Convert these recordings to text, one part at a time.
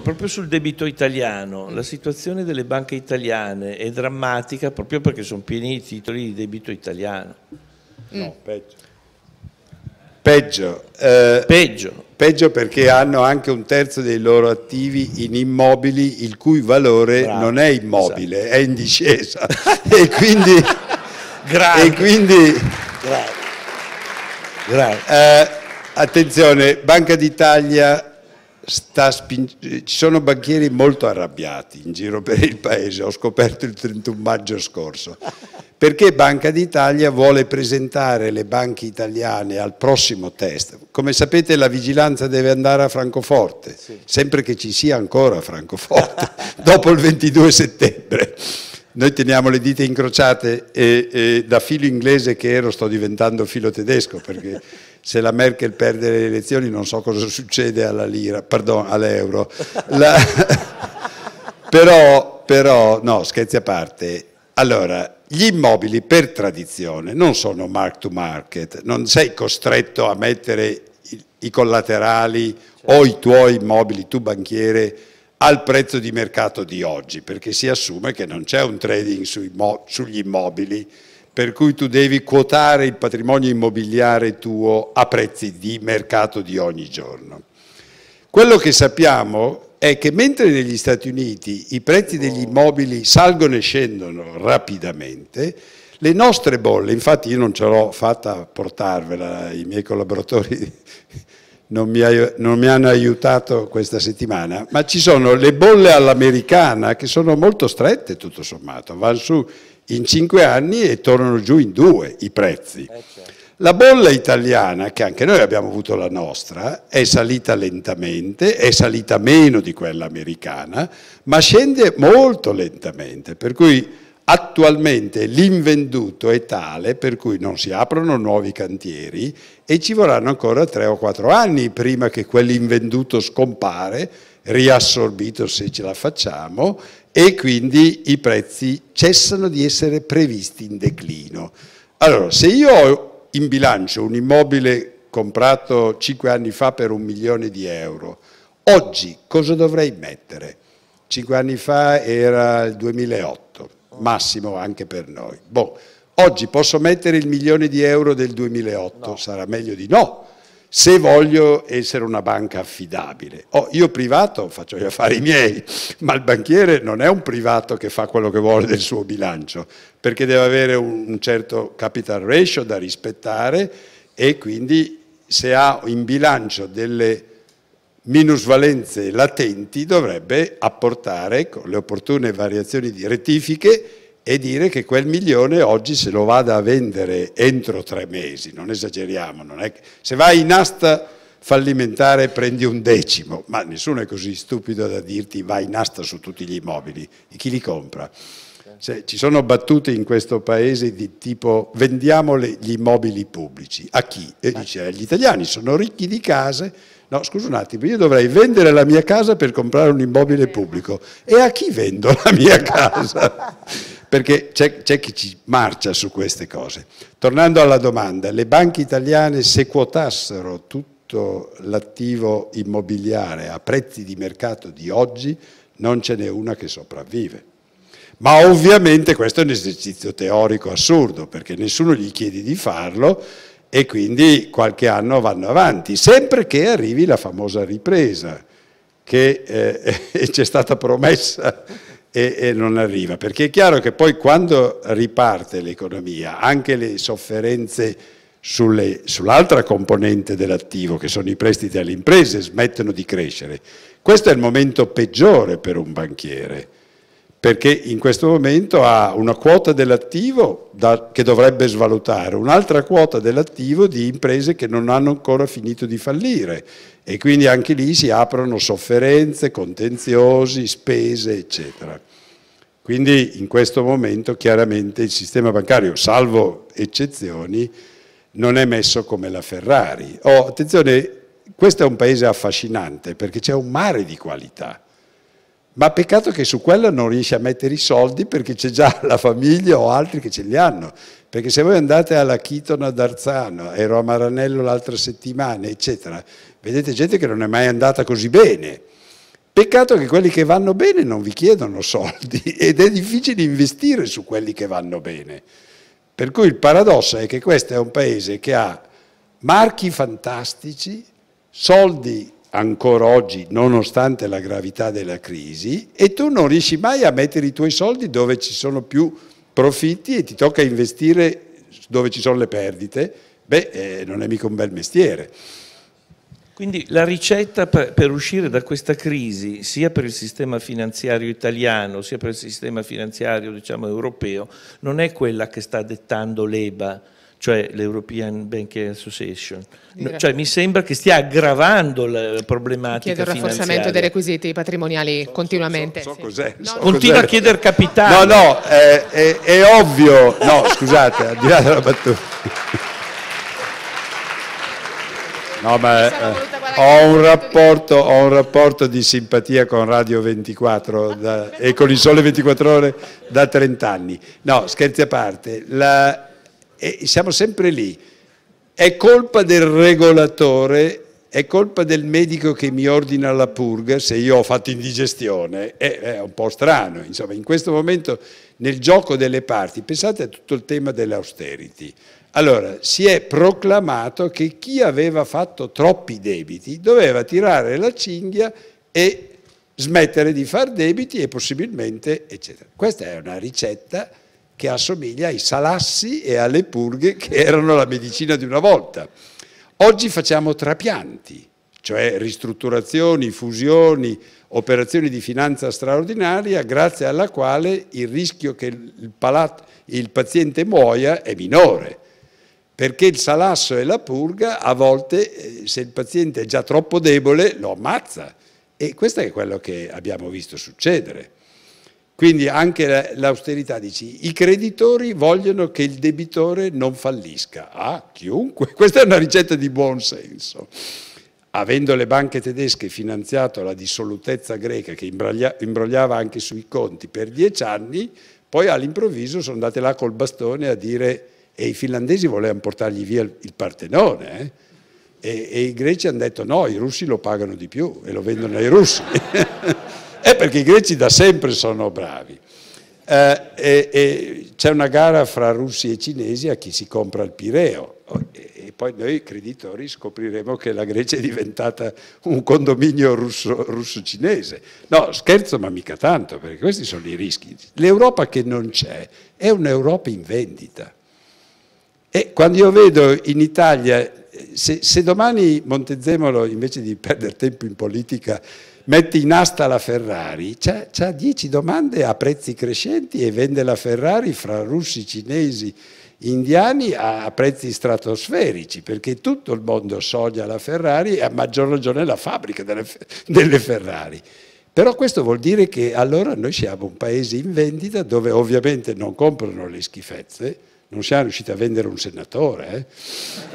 proprio sul debito italiano, la situazione delle banche italiane è drammatica proprio perché sono pieni di titoli di debito italiano. No, mm. peggio. Peggio. Eh, peggio. peggio. perché hanno anche un terzo dei loro attivi in immobili il cui valore Bravo. non è immobile, esatto. è in discesa. e quindi... Grave. E quindi... Grave. Grave. Eh, attenzione, Banca d'Italia ci sono banchieri molto arrabbiati in giro per il paese, ho scoperto il 31 maggio scorso, perché Banca d'Italia vuole presentare le banche italiane al prossimo test. Come sapete la vigilanza deve andare a Francoforte, sì. sempre che ci sia ancora Francoforte, dopo il 22 settembre noi teniamo le dita incrociate e, e, da filo inglese che ero sto diventando filo tedesco perché se la Merkel perde le elezioni non so cosa succede alla lira, pardon, all'euro. La, però, però, no, scherzi a parte, allora, gli immobili per tradizione non sono mark to market, non sei costretto a mettere i, collaterali certo. o i tuoi immobili, tu banchiere, al prezzo di mercato di oggi, perché si assume che non c'è un trading sugli immobili, per cui tu devi quotare il patrimonio immobiliare tuo a prezzi di mercato di ogni giorno. Quello che sappiamo è che mentre negli Stati Uniti i prezzi degli immobili salgono e scendono rapidamente, le nostre bolle, infatti io non ce l'ho fatta a portarvela, i miei collaboratori non mi, non mi, hanno aiutato questa settimana, ma ci sono le bolle all'americana che sono molto strette tutto sommato, vanno su in cinque anni e tornano giù in due i prezzi. Eh, certo. La bolla italiana, che anche noi abbiamo avuto la nostra, è salita lentamente, è salita meno di quella americana, ma scende molto lentamente, per cui Attualmente l'invenduto è tale per cui non si aprono nuovi cantieri e ci vorranno ancora tre o quattro anni prima che quell'invenduto scompare, riassorbito se ce la facciamo, e quindi i prezzi cessano di essere previsti in declino. Allora, se io ho in bilancio un immobile comprato cinque anni fa per un milione di euro, oggi cosa dovrei mettere? Cinque anni fa era il 2008 massimo anche per noi. Boh, oggi posso mettere il milione di euro del 2008, no. sarà meglio di no, se voglio essere una banca affidabile. Oh, io privato faccio gli affari miei, ma il banchiere non è un privato che fa quello che vuole del suo bilancio, perché deve avere un certo capital ratio da rispettare e quindi se ha in bilancio delle minusvalenze latenti dovrebbe apportare con le opportune variazioni di rettifiche e dire che quel milione oggi se lo vada a vendere entro tre mesi, non esageriamo, non che... se vai in asta fallimentare prendi un decimo, ma nessuno è così stupido da dirti vai in asta su tutti gli immobili, e chi li compra? Cioè, ci sono battute in questo paese di tipo vendiamo gli immobili pubblici, a chi? E dice agli italiani, sono ricchi di case, No, scusa un attimo, io dovrei vendere la mia casa per comprare un immobile pubblico. E a chi vendo la mia casa? Perché c'è, chi ci marcia su queste cose. Tornando alla domanda, le banche italiane se quotassero tutto l'attivo immobiliare a prezzi di mercato di oggi, non ce n'è una che sopravvive. Ma ovviamente questo è un esercizio teorico assurdo, perché nessuno gli chiede di farlo, e quindi qualche anno vanno avanti, sempre che arrivi la famosa ripresa che eh, c'è stata promessa e, e, non arriva, perché è chiaro che poi quando riparte l'economia, anche le sofferenze sull'altra componente dell'attivo, che sono i prestiti alle imprese, smettono di crescere. Questo è il momento peggiore per un banchiere, perché in questo momento ha una quota dell'attivo che dovrebbe svalutare, un'altra quota dell'attivo di imprese che non hanno ancora finito di fallire e quindi anche lì si aprono sofferenze, contenziosi, spese, eccetera. Quindi in questo momento chiaramente il sistema bancario, salvo eccezioni, non è messo come la Ferrari. Oh, attenzione, questo è un paese affascinante perché c'è un mare di qualità ma peccato che su quella non riesci a mettere i soldi perché c'è già la famiglia o altri che ce li hanno. Perché se voi andate alla Chitona ad Arzano, ero a Maranello l'altra settimana, eccetera, vedete gente che non è mai andata così bene. Peccato che quelli che vanno bene non vi chiedono soldi ed è difficile investire su quelli che vanno bene. Per cui il paradosso è che questo è un paese che ha marchi fantastici, soldi ancora oggi, nonostante la gravità della crisi, e tu non riesci mai a mettere i tuoi soldi dove ci sono più profitti e ti tocca investire dove ci sono le perdite, beh, eh, non è mica un bel mestiere. Quindi la ricetta per, uscire da questa crisi, sia per il sistema finanziario italiano, sia per il sistema finanziario diciamo, europeo, non è quella che sta dettando l'EBA, cioè l'European Banking Association. No, cioè, mi sembra che stia aggravando la problematica Chiede il rafforzamento dei requisiti patrimoniali so, continuamente. So, so, cos'è, no, Continua a chiedere capitale. No, no, è, eh, è, è ovvio. No, scusate, al di là della battuta. No, ma eh, ho, un rapporto, ho, un rapporto, di simpatia con Radio 24 da, e con il Sole 24 Ore da 30 anni. No, scherzi a parte. La, e siamo sempre lì. È colpa del regolatore, è colpa del medico che mi ordina la purga se io ho fatto indigestione. È, è un po' strano, insomma, in questo momento nel gioco delle parti, pensate a tutto il tema dell'austerity. Allora, si è proclamato che chi aveva fatto troppi debiti doveva tirare la cinghia e smettere di far debiti e possibilmente, eccetera. Questa è una ricetta che assomiglia ai salassi e alle purghe che erano la medicina di una volta. Oggi facciamo trapianti, cioè ristrutturazioni, fusioni, operazioni di finanza straordinaria, grazie alla quale il rischio che il, palato, il paziente muoia è minore perché il salasso e la purga a volte, eh, se il paziente è già troppo debole, lo ammazza. E questo è quello che abbiamo visto succedere. Quindi anche l'austerità dici, i creditori vogliono che il debitore non fallisca. Ah, chiunque. Questa è una ricetta di buon senso. Avendo le banche tedesche finanziato la dissolutezza greca che imbrogliava anche sui conti per dieci anni, poi all'improvviso sono andate là col bastone a dire e i finlandesi volevano portargli via il Partenone. Eh? E, e i greci hanno detto no, i russi lo pagano di più e lo vendono ai russi. È perché i greci da sempre sono bravi. Eh, e, e c'è una gara fra russi e cinesi a chi si compra il Pireo. E, e poi noi creditori scopriremo che la Grecia è diventata un condominio russo-cinese. no, scherzo, ma mica tanto, perché questi sono i rischi. L'Europa che non c'è è un'Europa in vendita. E quando io vedo in Italia, eh, se, se domani Montezemolo, invece di perdere tempo in politica, mette in asta la Ferrari, ha 10 domande a prezzi crescenti e vende la Ferrari fra russi, cinesi, indiani a prezzi stratosferici, perché tutto il mondo sogna la Ferrari e a maggior ragione la fabbrica delle, delle Ferrari. Però questo vuol dire che allora noi siamo un paese in vendita dove ovviamente non comprano le schifezze, non siamo riusciti a vendere un senatore,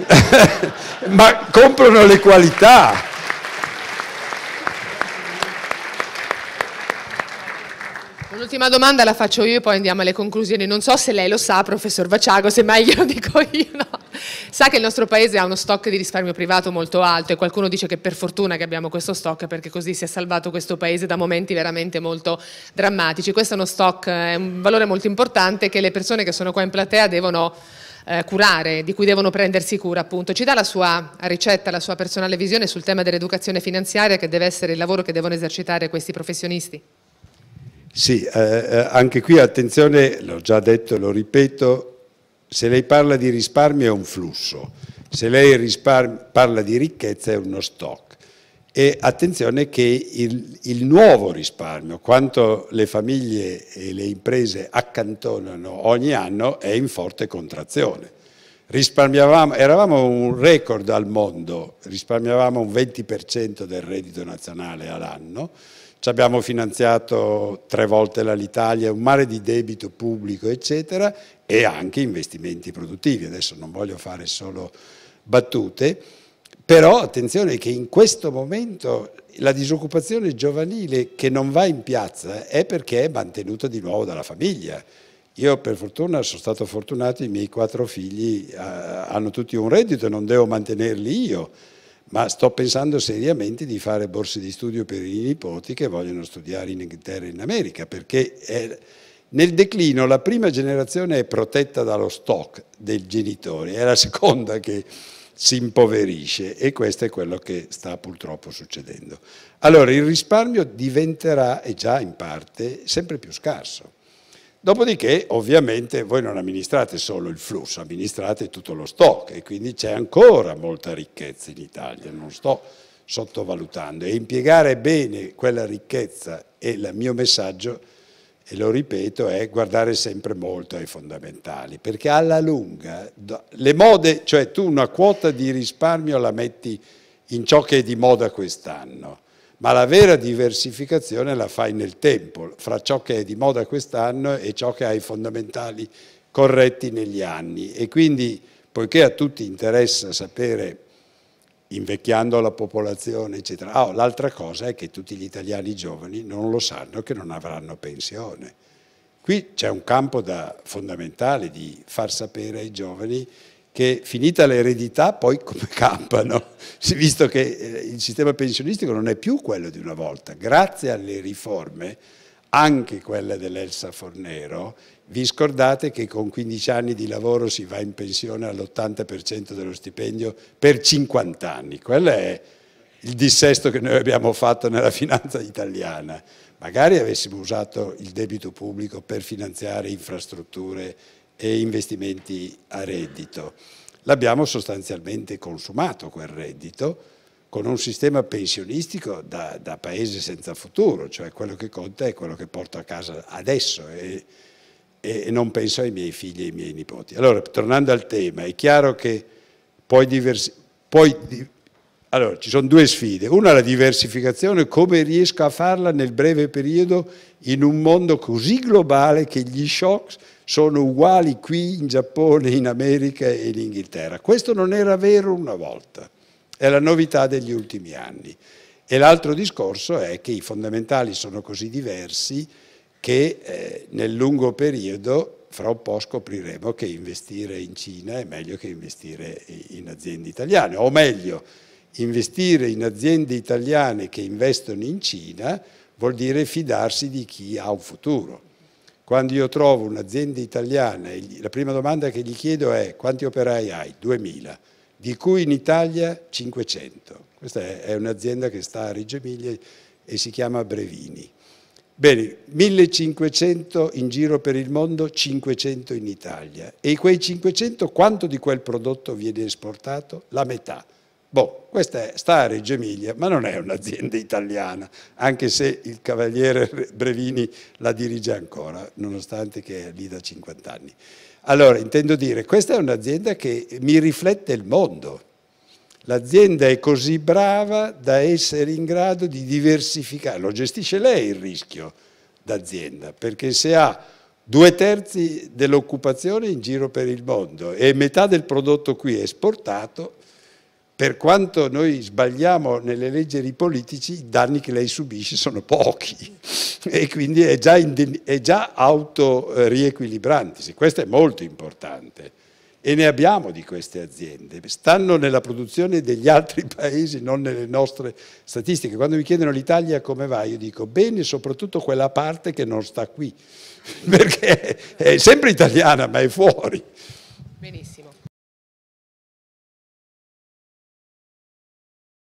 eh? ma comprano le qualità. L'ultima domanda la faccio io e poi andiamo alle conclusioni. Non so se lei lo sa, professor Vaciago, se mai glielo dico io. No. Sa che il nostro paese ha uno stock di risparmio privato molto alto e qualcuno dice che per fortuna che abbiamo questo stock perché così si è salvato questo paese da momenti veramente molto drammatici. Questo è uno stock, è eh, un valore molto importante che le persone che sono qua in platea devono eh, curare, di cui devono prendersi cura appunto. Ci dà la sua ricetta, la sua personale visione sul tema dell'educazione finanziaria che deve essere il lavoro che devono esercitare questi professionisti? Sì, eh, eh, anche qui attenzione, l'ho già detto e lo ripeto, se lei parla di risparmio è un flusso, se lei parla di ricchezza è uno stock. E attenzione che il, il nuovo risparmio, quanto le famiglie e le imprese accantonano ogni anno, è in forte contrazione. Risparmiavamo, eravamo un record al mondo, risparmiavamo un 20% del reddito nazionale all'anno, ci abbiamo finanziato tre volte l'Italia, un mare di debito pubblico, eccetera, e anche investimenti produttivi. Adesso non voglio fare solo battute, però attenzione che in questo momento la disoccupazione giovanile che non va in piazza è perché è mantenuta di nuovo dalla famiglia. Io per fortuna sono stato fortunato, i miei quattro figli eh, hanno tutti un reddito e non devo mantenerli io ma sto pensando seriamente di fare borse di studio per i nipoti che vogliono studiare in Inghilterra e in America, perché è, nel declino la prima generazione è protetta dallo stock del genitore, è la seconda che si impoverisce e questo è quello che sta purtroppo succedendo. Allora il risparmio diventerà, e già in parte, sempre più scarso. Dopodiché ovviamente voi non amministrate solo il flusso, amministrate tutto lo stock e quindi c'è ancora molta ricchezza in Italia, non sto sottovalutando. E impiegare bene quella ricchezza e il mio messaggio, e lo ripeto, è guardare sempre molto ai fondamentali, perché alla lunga le mode, cioè tu una quota di risparmio la metti in ciò che è di moda quest'anno ma la vera diversificazione la fai nel tempo, fra ciò che è di moda quest'anno e ciò che hai fondamentali corretti negli anni. E quindi, poiché a tutti interessa sapere invecchiando la popolazione, eccetera. Ah, l'altra cosa è che tutti gli italiani giovani non lo sanno che non avranno pensione. Qui c'è un campo fondamentale di far sapere ai giovani che finita l'eredità poi come campano, visto che eh, il sistema pensionistico non è più quello di una volta. Grazie alle riforme, anche quelle dell'Elsa Fornero, vi scordate che con 15 anni di lavoro si va in pensione all'80% dello stipendio per 50 anni. Quello è il dissesto che noi abbiamo fatto nella finanza italiana. Magari avessimo usato il debito pubblico per finanziare infrastrutture e investimenti a reddito. L'abbiamo sostanzialmente consumato quel reddito con un sistema pensionistico da, da, paese senza futuro, cioè quello che conta è quello che porto a casa adesso e, e non penso ai miei figli e ai miei nipoti. Allora, tornando al tema, è chiaro che puoi, diversi, puoi allora, ci sono due sfide. Una è la diversificazione, come riesco a farla nel breve periodo in un mondo così globale che gli shock sono uguali qui in Giappone, in America e in Inghilterra. Questo non era vero una volta, è la novità degli ultimi anni. E l'altro discorso è che i fondamentali sono così diversi che eh, nel lungo periodo fra un po' scopriremo che investire in Cina è meglio che investire in aziende italiane, o meglio, investire in aziende italiane che investono in Cina vuol dire fidarsi di chi ha un futuro. Quando io trovo un'azienda italiana, la prima domanda che gli chiedo è quanti operai hai? 2000, di cui in Italia 500. Questa è un'azienda che sta a Reggio Emilia e si chiama Brevini. Bene, 1500 in giro per il mondo, 500 in Italia. E quei 500, quanto di quel prodotto viene esportato? La metà. Boh, questa è Reggio Emilia, ma non è un'azienda italiana, anche se il cavaliere Brevini la dirige ancora, nonostante che è lì da 50 anni. Allora, intendo dire, questa è un'azienda che mi riflette il mondo. L'azienda è così brava da essere in grado di diversificare, lo gestisce lei il rischio d'azienda, perché se ha due terzi dell'occupazione in giro per il mondo e metà del prodotto qui esportato, per quanto noi sbagliamo nelle leggi dei politici, i danni che lei subisce sono pochi e quindi è già, è già autoriequilibrantesi. Questo è molto importante e ne abbiamo di queste aziende. Stanno nella produzione degli altri paesi, non nelle nostre statistiche. Quando mi chiedono l'Italia come va, io dico bene soprattutto quella parte che non sta qui, perché è sempre italiana ma è fuori. Benissimo.